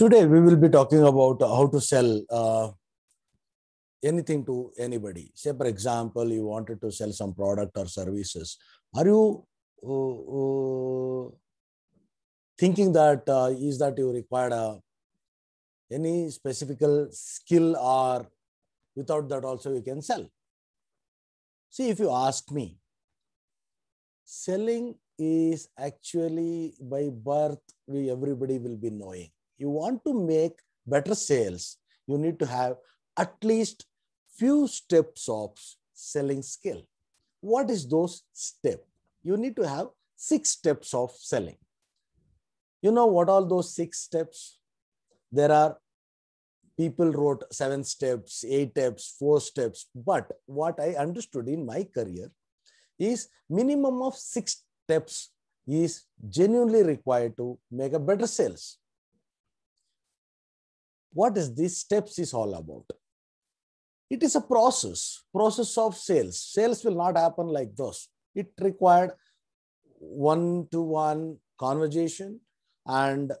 Today, we will be talking about how to sell uh, anything to anybody. Say, for example, you wanted to sell some product or services. Are you uh, uh, thinking that uh, is that you require a, uh, any specific skill or without that also you can sell? See, if you ask me, selling is actually by birth, we, everybody will be knowing you want to make better sales, you need to have at least few steps of selling skill. What is those step? You need to have six steps of selling. You know what all those six steps? There are people wrote seven steps, eight steps, four steps. But what I understood in my career is minimum of six steps is genuinely required to make a better sales what is these steps is all about it is a process process of sales sales will not happen like this it required one to one conversation and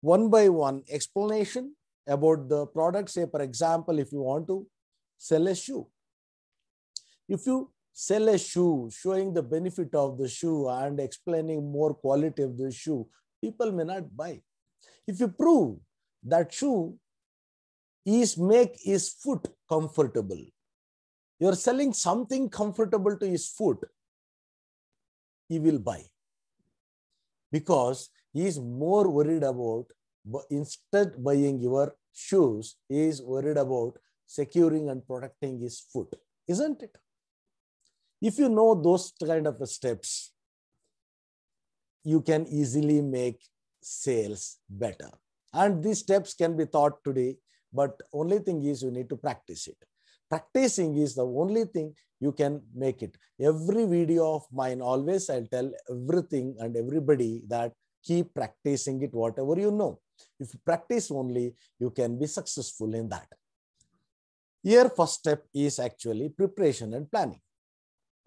one by one explanation about the product say for example if you want to sell a shoe if you sell a shoe showing the benefit of the shoe and explaining more quality of the shoe people may not buy if you prove that shoe is make his foot comfortable. You are selling something comfortable to his foot, he will buy because he is more worried about instead buying your shoes, he is worried about securing and protecting his foot, isn't it? If you know those kind of steps, you can easily make sales better. And these steps can be taught today, but only thing is you need to practice it. Practicing is the only thing you can make it. Every video of mine, always I'll tell everything and everybody that keep practicing it, whatever you know. If you practice only, you can be successful in that. Here, first step is actually preparation and planning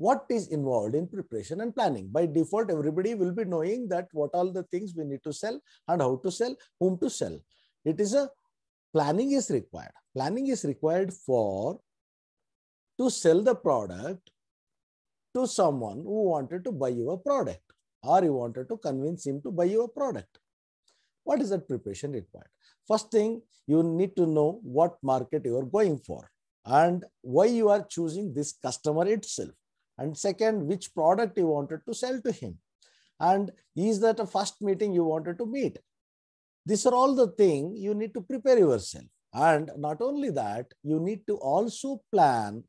what is involved in preparation and planning. By default, everybody will be knowing that what all the things we need to sell and how to sell, whom to sell. It is a planning is required. Planning is required for to sell the product to someone who wanted to buy your product or you wanted to convince him to buy your product. What is that preparation required? First thing, you need to know what market you are going for and why you are choosing this customer itself and second which product you wanted to sell to him and is that a first meeting you wanted to meet these are all the thing you need to prepare yourself and not only that you need to also plan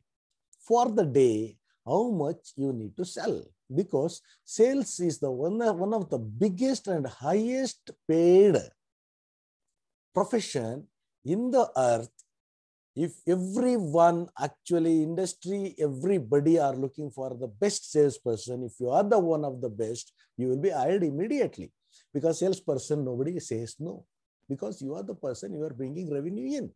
for the day how much you need to sell because sales is the one, one of the biggest and highest paid profession in the earth if everyone actually industry everybody are looking for the best salesperson if you are the one of the best you will be hired immediately because salesperson nobody says no because you are the person you are bringing revenue in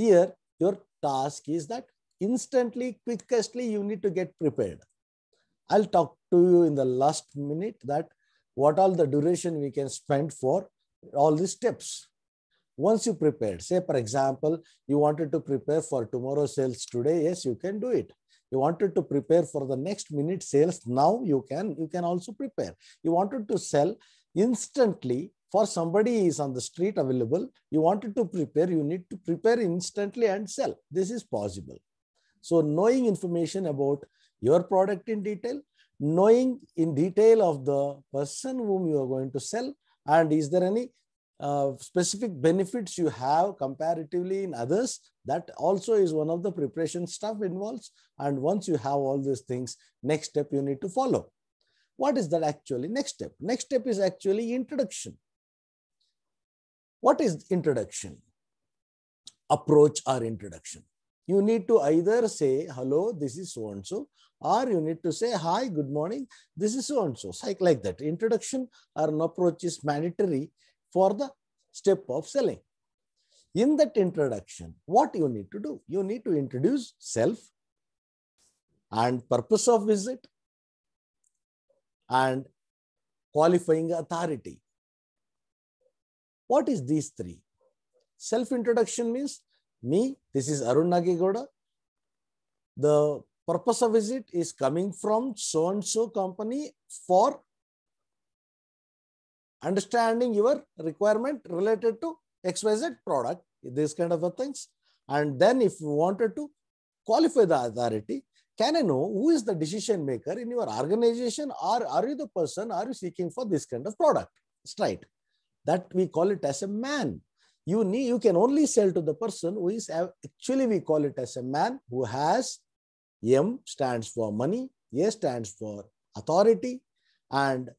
here your task is that instantly quickestly you need to get prepared i'll talk to you in the last minute that what all the duration we can spend for all these steps once you prepared, say for example you wanted to prepare for tomorrow sales today yes you can do it you wanted to prepare for the next minute sales now you can you can also prepare you wanted to sell instantly for somebody is on the street available you wanted to prepare you need to prepare instantly and sell this is possible so knowing information about your product in detail knowing in detail of the person whom you are going to sell and is there any uh, specific benefits you have comparatively in others that also is one of the preparation stuff involves and once you have all these things next step you need to follow what is that actually next step next step is actually introduction what is introduction approach or introduction you need to either say hello this is so and so or you need to say hi good morning this is so and so like that introduction or an approach is mandatory for the step of selling. In that introduction, what you need to do? You need to introduce self and purpose of visit and qualifying authority. What is these three? Self-introduction means me, this is Arun Nagigoda. The purpose of visit is coming from so-and-so company for understanding your requirement related to XYZ product, these kind of things. And then if you wanted to qualify the authority, can I know who is the decision maker in your organization or are you the person, are you seeking for this kind of product? It's right. That we call it as a man. You need, you can only sell to the person who is actually we call it as a man who has M stands for money, A stands for authority, and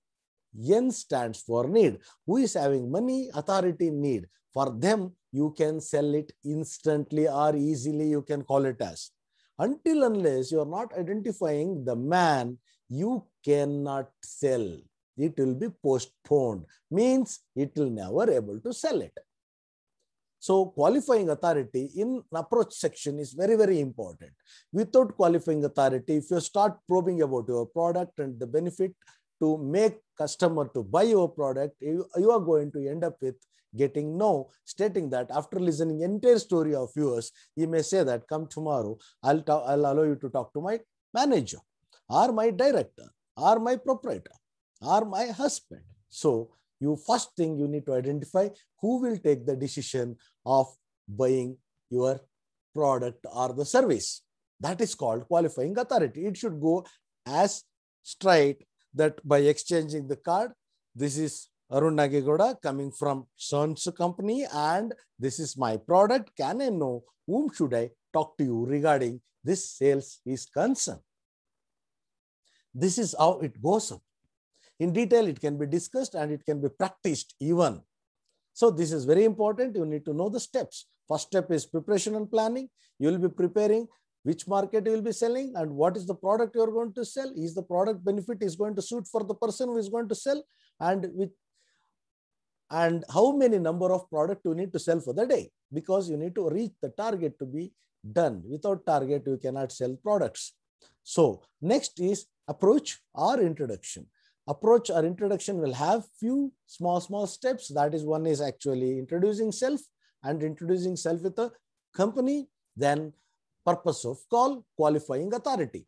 N stands for need. Who is having money, authority, need. For them, you can sell it instantly or easily, you can call it as. Until unless you are not identifying the man, you cannot sell. It will be postponed, means it will never able to sell it. So qualifying authority in approach section is very, very important. Without qualifying authority, if you start probing about your product and the benefit to make customer to buy your product, you, you are going to end up with getting no, stating that after listening entire story of yours, you may say that come tomorrow, I'll, ta- I'll allow you to talk to my manager or my director or my proprietor or my husband. So you first thing you need to identify who will take the decision of buying your product or the service. That is called qualifying authority. It should go as straight that by exchanging the card, this is Arun Nagegoda coming from Sons company and this is my product. Can I know whom should I talk to you regarding this sales is concerned? This is how it goes up. In detail, it can be discussed and it can be practiced even. So this is very important. You need to know the steps. First step is preparation and planning. You will be preparing which market you will be selling and what is the product you are going to sell is the product benefit is going to suit for the person who is going to sell and with and how many number of product you need to sell for the day because you need to reach the target to be done without target you cannot sell products so next is approach or introduction approach or introduction will have few small small steps that is one is actually introducing self and introducing self with a company then purpose of call, qualifying authority.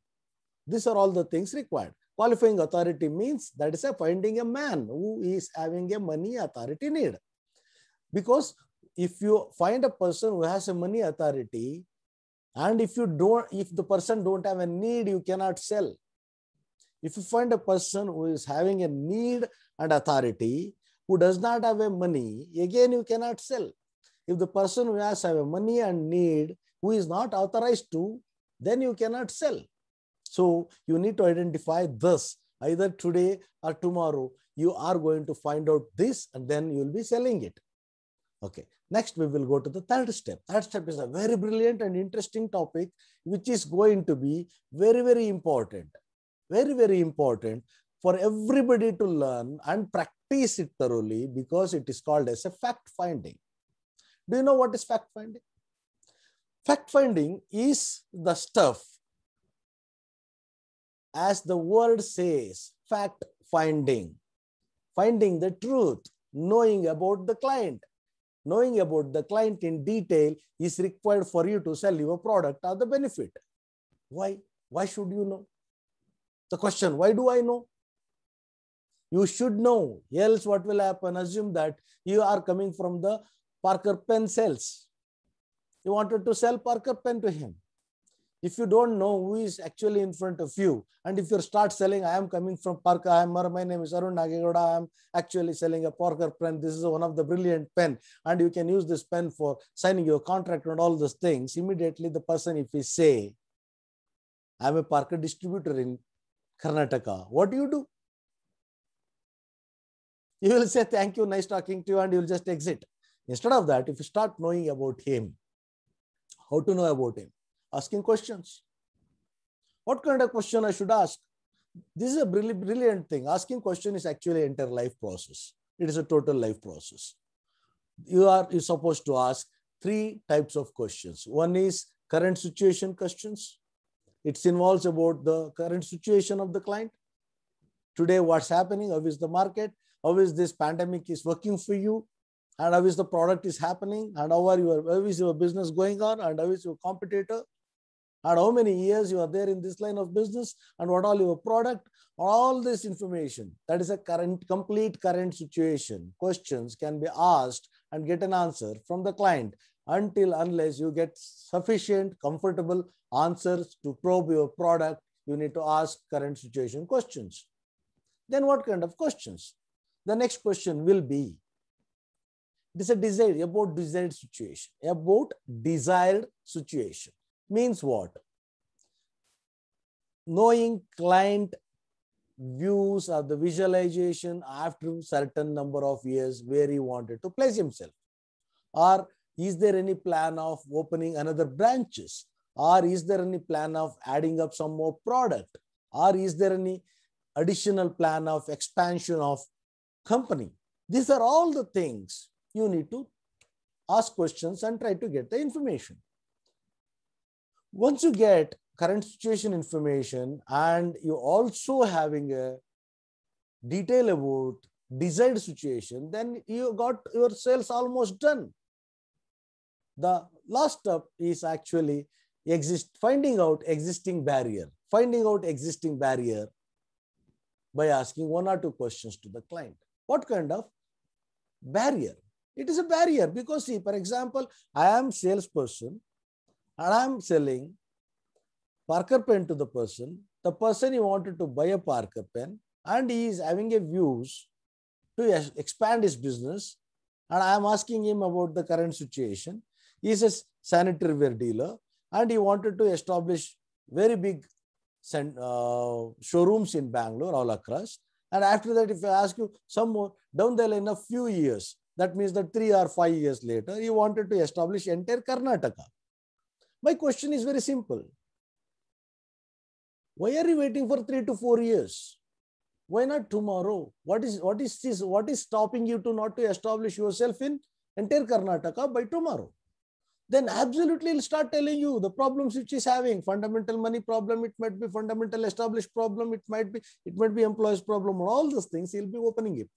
These are all the things required. Qualifying authority means that is a finding a man who is having a money authority need. Because if you find a person who has a money authority, and if you don't, if the person don't have a need, you cannot sell. If you find a person who is having a need and authority, who does not have a money, again you cannot sell. If the person who has have a money and need, who is not authorized to, then you cannot sell. So you need to identify this either today or tomorrow. You are going to find out this and then you will be selling it. Okay, next we will go to the third step. Third step is a very brilliant and interesting topic, which is going to be very, very important. Very, very important for everybody to learn and practice it thoroughly because it is called as a fact finding. Do you know what is fact finding? fact finding is the stuff. As the word says, fact finding, finding the truth, knowing about the client. Knowing about the client in detail is required for you to sell your product or the benefit. Why? Why should you know? The question, why do I know? You should know, else what will happen? Assume that you are coming from the Parker Pencils. You wanted to sell Parker pen to him. If you don't know who is actually in front of you, and if you start selling, I am coming from Parker, I am, my name is Arun Nagegoda, I am actually selling a Parker pen. This is one of the brilliant pen, and you can use this pen for signing your contract and all those things. Immediately, the person, if he say, I am a Parker distributor in Karnataka, what do you do? you will say thank you nice talking to you and you will just exit instead of that if you start knowing about him how to know about him? Asking questions. What kind of question I should ask? This is a brilliant, brilliant thing. Asking question is actually entire life process. It is a total life process. You are you supposed to ask three types of questions. One is current situation questions. It involves about the current situation of the client. Today, what's happening? How is the market? How is this pandemic is working for you? and how is the product is happening and how are your how is your business going on and how is your competitor and how many years you are there in this line of business and what all your product all this information that is a current complete current situation questions can be asked and get an answer from the client until unless you get sufficient comfortable answers to probe your product you need to ask current situation questions then what kind of questions the next question will be it's a desire about desired situation. About desired situation means what? Knowing client views or the visualization after certain number of years where he wanted to place himself or is there any plan of opening another branches or is there any plan of adding up some more product or is there any additional plan of expansion of company these are all the things you need to ask questions and try to get the information. Once you get current situation information and you also having a detail about desired situation, then you got your sales almost done. The last step is actually exist finding out existing barrier, finding out existing barrier by asking one or two questions to the client. What kind of barrier? It is a barrier because see, for example, I am salesperson and I am selling Parker pen to the person. The person he wanted to buy a Parker pen and he is having a views to expand his business. And I am asking him about the current situation. He is a sanitary ware dealer and he wanted to establish very big uh, showrooms in Bangalore all across. And after that, if I ask you some more down the line, a few years, that means that three or five years later, he wanted to establish entire Karnataka. My question is very simple. Why are you waiting for three to four years? Why not tomorrow? What is what is this? What is stopping you to not to establish yourself in entire Karnataka by tomorrow? Then absolutely he'll start telling you the problems which is having. Fundamental money problem, it might be fundamental established problem, it might be, it might be employees problem, all those things, he'll be opening it.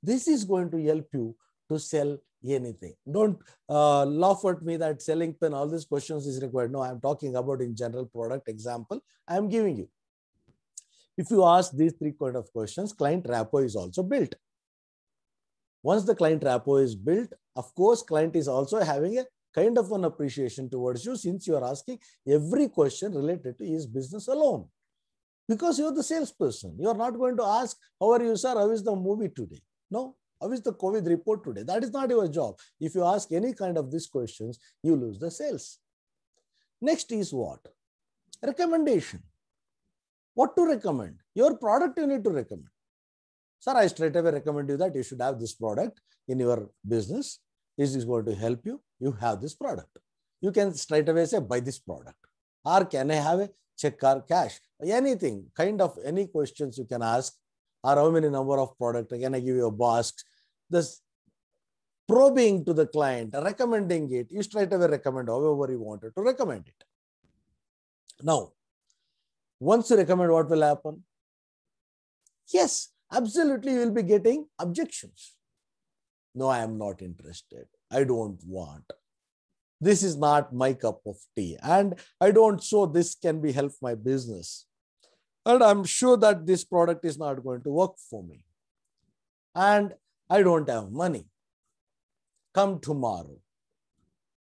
This is going to help you to sell anything. Don't uh, laugh at me that selling pen, all these questions is required. No, I'm talking about in general product example I'm giving you. If you ask these three kind of questions, client rapport is also built. Once the client rapport is built, of course, client is also having a kind of an appreciation towards you since you are asking every question related to his business alone. Because you're the salesperson. You're not going to ask, how are you, sir? How is the movie today? No, how is the COVID report today? That is not your job. If you ask any kind of these questions, you lose the sales. Next is what? Recommendation. What to recommend? Your product you need to recommend. Sir, I straight away recommend you that you should have this product in your business. Is this going to help you? You have this product. You can straight away say, buy this product. Or can I have a check or cash? Anything, kind of any questions you can ask or how many number of product can I give you a box? This probing to the client, recommending it, you straight away recommend however you wanted to recommend it. Now, once you recommend, what will happen? Yes, absolutely, you will be getting objections. No, I am not interested. I don't want. This is not my cup of tea. And I don't show this can be help my business and I'm sure that this product is not going to work for me. And I don't have money. Come tomorrow.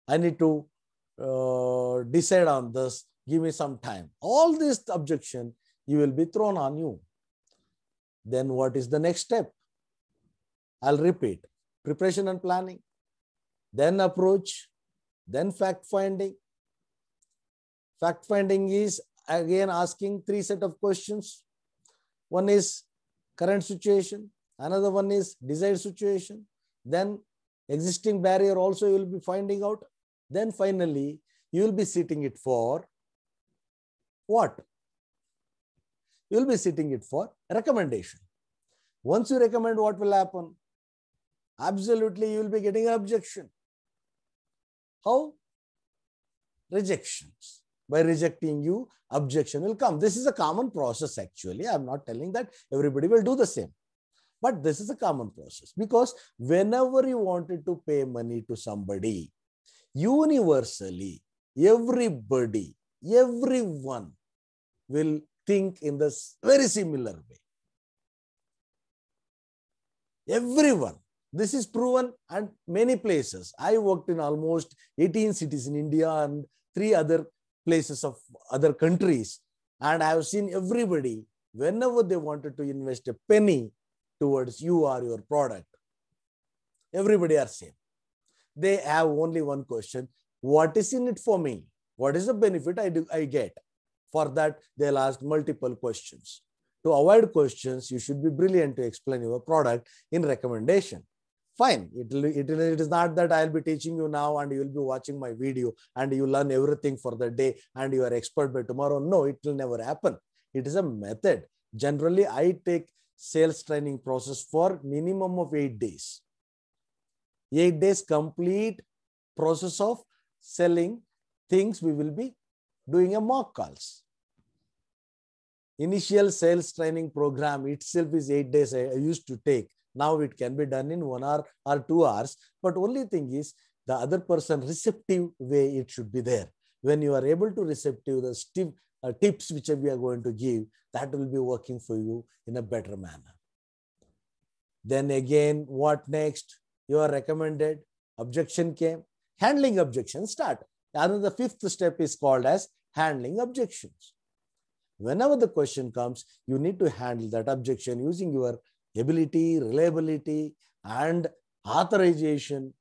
I need to uh, decide on this. Give me some time. All this objection you will be thrown on you. Then what is the next step? I'll repeat preparation and planning, then approach, then fact finding. Fact finding is again asking three set of questions. One is current situation, another one is desired situation, then existing barrier also you will be finding out. Then finally, you will be sitting it for what? You will be sitting it for recommendation. Once you recommend, what will happen? Absolutely, you will be getting an objection. How? Rejections by rejecting you, objection will come. This is a common process actually. I'm not telling that everybody will do the same. But this is a common process because whenever you wanted to pay money to somebody, universally, everybody, everyone will think in this very similar way. Everyone. This is proven at many places. I worked in almost 18 cities in India and three other places of other countries. And I have seen everybody, whenever they wanted to invest a penny towards you or your product, everybody are same. They have only one question. What is in it for me? What is the benefit I, do, I get? For that, they'll ask multiple questions. To avoid questions, you should be brilliant to explain your product in recommendation fine it, it, it is not that i'll be teaching you now and you'll be watching my video and you learn everything for the day and you are expert by tomorrow no it will never happen it is a method generally i take sales training process for minimum of 8 days 8 days complete process of selling things we will be doing a mock calls initial sales training program itself is 8 days i used to take now it can be done in one hour or two hours. But only thing is the other person receptive way it should be there. When you are able to receptive the stiff, uh, tips which we are going to give, that will be working for you in a better manner. Then again, what next? You are recommended. Objection came. Handling objection start. And the fifth step is called as handling objections. Whenever the question comes, you need to handle that objection using your ability, reliability, and authorization.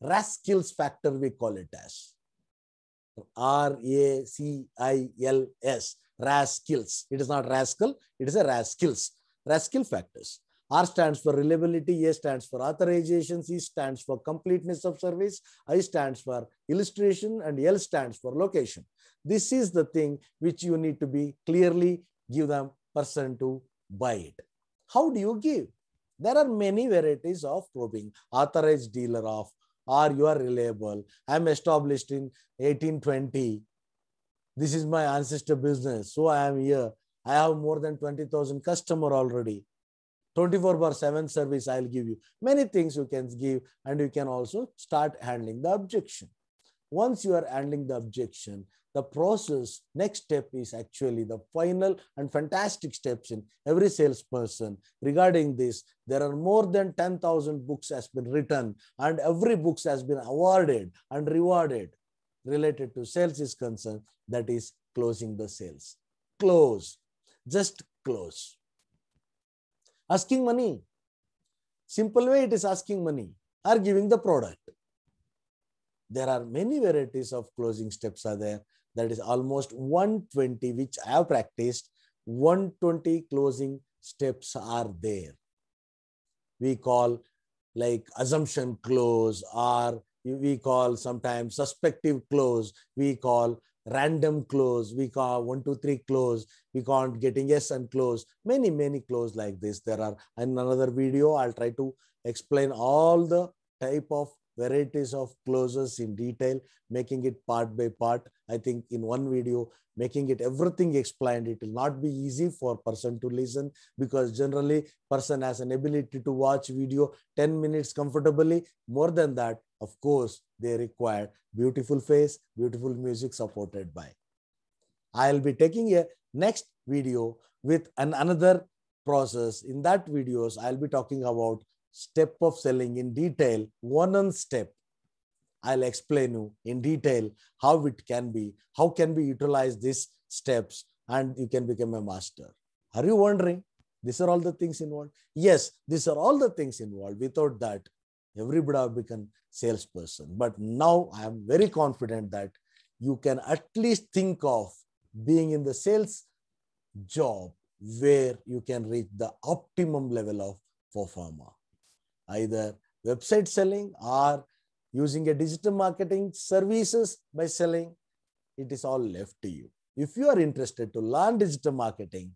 Rascals factor, we call it as R A C I L S, Rascals. It is not rascal, it is a Rascals, Rascal factors. R stands for reliability, A stands for authorization. C stands for completeness of service, I stands for illustration, and L stands for location. This is the thing which you need to be clearly give them person to buy it. How do you give? There are many varieties of probing. Authorized dealer of, or you are reliable. I am established in 1820. This is my ancestor business. So I am here. I have more than 20,000 customer already. 24 bar 7 service I'll give you. Many things you can give and you can also start handling the objection. Once you are handling the objection, the process next step is actually the final and fantastic steps in every salesperson regarding this there are more than 10000 books has been written and every books has been awarded and rewarded related to sales is concerned that is closing the sales close just close asking money simple way it is asking money or giving the product there are many varieties of closing steps are there. That is almost 120, which I have practiced, 120 closing steps are there. We call like assumption close or we call sometimes suspective close, we call random close, we call one, two, three close, we call getting yes and close, many, many close like this. There are in another video, I'll try to explain all the type of varieties of closes in detail, making it part by part. I think in one video, making it everything explained, it will not be easy for person to listen because generally person has an ability to watch video 10 minutes comfortably. More than that, of course, they require beautiful face, beautiful music supported by. I'll be taking a next video with an another process. In that videos, I'll be talking about step of selling in detail, one on step. I'll explain you in detail how it can be, how can we utilize these steps and you can become a master. Are you wondering? These are all the things involved. Yes, these are all the things involved. Without that, everybody have become salesperson. But now I am very confident that you can at least think of being in the sales job where you can reach the optimum level of performer either website selling or using a digital marketing services by selling. It is all left to you. If you are interested to learn digital marketing,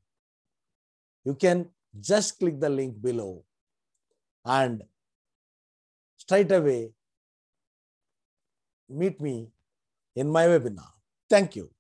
you can just click the link below and straight away meet me in my webinar. Thank you.